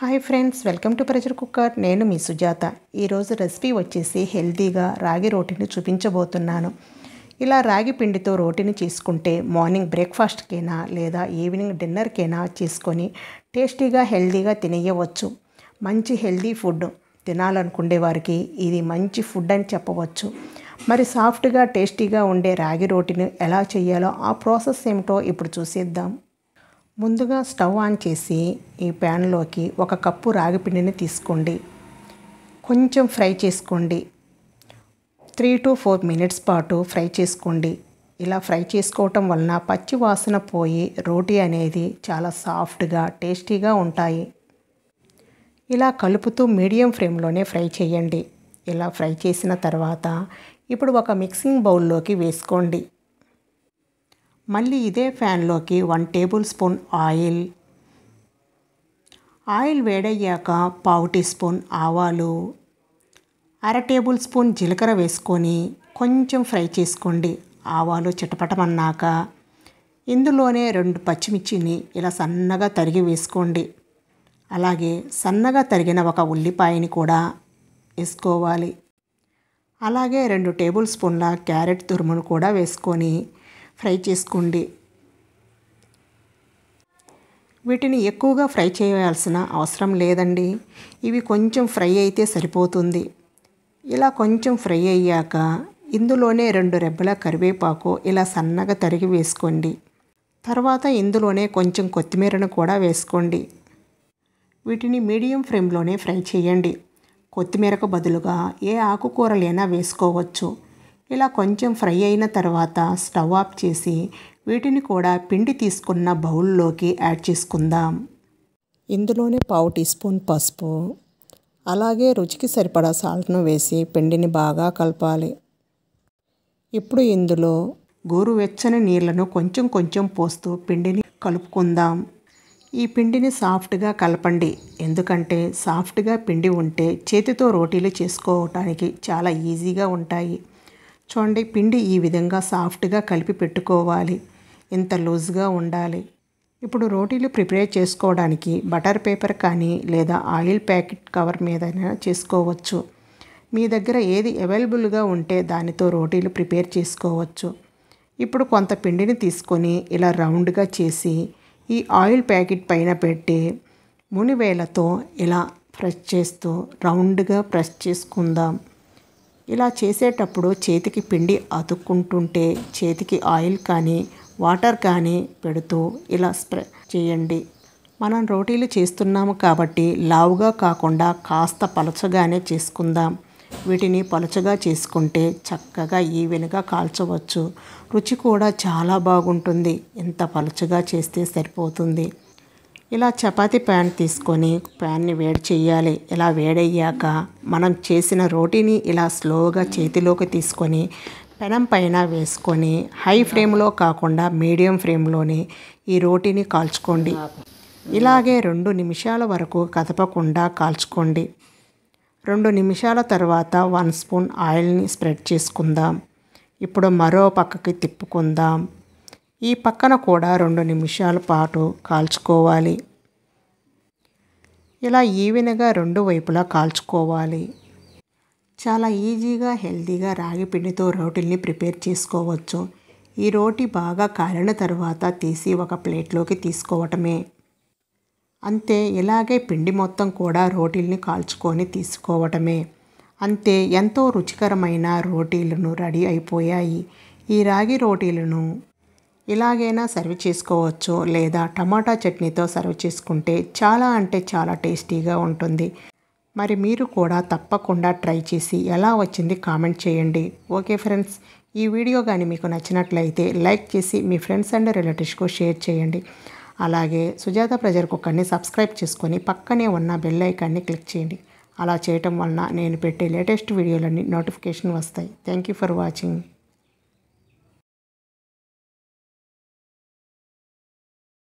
hi friends welcome to pressure cooker నేను మీ సుజాత ఈరోజు రెసిపీ వచ్చేసి హెల్తీగా రాగి రోటీని చూపించబోతున్నాను ఇలా రాగి పిండితో రోటీని చేసుకుంటే మార్నింగ్ బ్రేక్ఫాస్ట్కైనా లేదా ఈవినింగ్ డిన్నర్కైనా చేసుకొని టేస్టీగా హెల్తీగా తినేయవచ్చు మంచి హెల్తీ ఫుడ్ తినాలనుకునే వారికి ఇది మంచి ఫుడ్ అని చెప్పవచ్చు మరి సాఫ్ట్గా టేస్టీగా ఉండే రాగి రోటీని ఎలా చేయాలో ఆ ప్రాసెస్ ఏమిటో ఇప్పుడు చూసేద్దాం ముందుగా స్టవ్ ఆన్ చేసి ఈ ప్యాన్లోకి ఒక కప్పు రాగిపిండిని తీసుకోండి కొంచెం ఫ్రై చేసుకోండి త్రీ టు ఫోర్ మినిట్స్ పాటు ఫ్రై చేసుకోండి ఇలా ఫ్రై చేసుకోవటం వలన పచ్చి వాసన పోయి రోటీ అనేది చాలా సాఫ్ట్గా టేస్టీగా ఉంటాయి ఇలా కలుపుతూ మీడియం ఫ్లేమ్లోనే ఫ్రై చేయండి ఇలా ఫ్రై చేసిన తర్వాత ఇప్పుడు ఒక మిక్సింగ్ బౌల్లోకి వేసుకోండి మళ్ళీ ఇదే ఫ్యాన్లోకి one tablespoon oil oil వేడయ్యాక పావు టీ స్పూన్ ఆవాలు అర టేబుల్ స్పూన్ జీలకర్ర వేసుకొని కొంచెం ఫ్రై చేసుకోండి ఆవాలు చిటపటమన్నాక ఇందులోనే రెండు పచ్చిమిర్చిని ఇలా సన్నగా తరిగి వేసుకోండి అలాగే సన్నగా తరిగిన ఒక ఉల్లిపాయని కూడా వేసుకోవాలి అలాగే రెండు టేబుల్ స్పూన్ల క్యారెట్ తురుమును కూడా వేసుకొని ఫ్రై చేసుకోండి వీటిని ఎక్కువగా ఫ్రై చేయాల్సిన అవసరం లేదండి ఇవి కొంచెం ఫ్రై అయితే సరిపోతుంది ఇలా కొంచెం ఫ్రై అయ్యాక ఇందులోనే రెండు రెబ్బల కరివేపాకు ఇలా సన్నగా తరిగి వేసుకోండి తర్వాత ఇందులోనే కొంచెం కొత్తిమీరను కూడా వేసుకోండి వీటిని మీడియం ఫ్లేమ్లోనే ఫ్రై చేయండి కొత్తిమీరకు బదులుగా ఏ ఆకుకూరలైనా వేసుకోవచ్చు ఇలా కొంచెం ఫ్రై అయిన తర్వాత స్టవ్ ఆఫ్ చేసి వీటిని కూడా పిండి తీసుకున్న బౌల్లోకి యాడ్ చేసుకుందాం ఇందులోనే పావు టీ స్పూన్ పసుపు అలాగే రుచికి సరిపడా సాల్ట్ను వేసి పిండిని బాగా కలపాలి ఇప్పుడు ఇందులో గోరువెచ్చని నీళ్లను కొంచెం కొంచెం పోస్తూ పిండిని కలుపుకుందాం ఈ పిండిని సాఫ్ట్గా కలపండి ఎందుకంటే సాఫ్ట్గా పిండి ఉంటే చేతితో రోటీలు చేసుకోవటానికి చాలా ఈజీగా ఉంటాయి చూడండి పిండి ఈ విధంగా సాఫ్ట్గా కలిపి పెట్టుకోవాలి ఇంత లూజ్గా ఉండాలి ఇప్పుడు రోటీలు ప్రిపేర్ చేసుకోవడానికి బటర్ పేపర్ కానీ లేదా ఆయిల్ ప్యాకెట్ కవర్ మీద చేసుకోవచ్చు మీ దగ్గర ఏది అవైలబుల్గా ఉంటే దానితో రోటీలు ప్రిపేర్ చేసుకోవచ్చు ఇప్పుడు కొంత పిండిని తీసుకొని ఇలా రౌండ్గా చేసి ఈ ఆయిల్ ప్యాకెట్ పైన పెట్టి మునివేలతో ఇలా ప్రెస్ చేస్తూ రౌండ్గా ప్రెస్ చేసుకుందాం ఇలా చేసేటప్పుడు చేతికి పిండి అతుక్కుంటుంటే చేతికి ఆయిల్ కానీ వాటర్ కానీ పెడుతూ ఇలా స్ప్రే చేయండి మనం రోటీలు చేస్తున్నాము కాబట్టి లావుగా కాకుండా కాస్త పలచగానే చేసుకుందాం వీటిని పలుచగా చేసుకుంటే చక్కగా ఈవెన్గా కాల్చవచ్చు రుచి కూడా చాలా బాగుంటుంది ఎంత పలుచగా చేస్తే సరిపోతుంది ఇలా చపాతీ ప్యాన్ తీసుకొని ప్యాన్ని వేడి చేయాలి ఇలా వేడయ్యాక మనం చేసిన రోటీని ఇలా స్లోగా చేతిలోకి తీసుకొని పెనం పైన వేసుకొని హై ఫ్లేమ్లో కాకుండా మీడియం ఫ్లేమ్లోనే ఈ రోటీని కాల్చుకోండి ఇలాగే రెండు నిమిషాల వరకు కదపకుండా కాల్చుకోండి రెండు నిమిషాల తర్వాత వన్ స్పూన్ ఆయిల్ని స్ప్రెడ్ చేసుకుందాం ఇప్పుడు మరో పక్కకి తిప్పుకుందాం ఈ పక్కన కూడా రెండు నిమిషాల పాటు కాల్చుకోవాలి ఇలా ఈవెన్గా రెండు వైపులా కాల్చుకోవాలి చాలా ఈజీగా హెల్తీగా రాగి పిండితో రోటీల్ని ప్రిపేర్ చేసుకోవచ్చు ఈ రోటి బాగా కాలిన తర్వాత తీసి ఒక ప్లేట్లోకి తీసుకోవటమే అంతే ఇలాగే పిండి మొత్తం కూడా రోటీల్ని కాల్చుకొని తీసుకోవటమే అంతే ఎంతో రుచికరమైన రోటీలను రెడీ అయిపోయాయి ఈ రాగి రోటీలను ఇలాగైనా సర్వ్ చేసుకోవచ్చు లేదా టమాటా చట్నీతో సర్వ్ చేసుకుంటే చాలా అంటే చాలా టేస్టీగా ఉంటుంది మరి మీరు కూడా తప్పకుండా ట్రై చేసి ఎలా వచ్చింది కామెంట్ చేయండి ఓకే ఫ్రెండ్స్ ఈ వీడియో కానీ మీకు నచ్చినట్లయితే లైక్ చేసి మీ ఫ్రెండ్స్ అండ్ రిలేటివ్స్కు షేర్ చేయండి అలాగే సుజాత ప్రజర్ కుక్కర్ని సబ్స్క్రైబ్ చేసుకొని పక్కనే ఉన్న బెల్ ఐకాన్ని క్లిక్ చేయండి అలా చేయటం వలన నేను పెట్టే లేటెస్ట్ వీడియోలన్నీ నోటిఫికేషన్ వస్తాయి థ్యాంక్ యూ ఫర్ వాచింగ్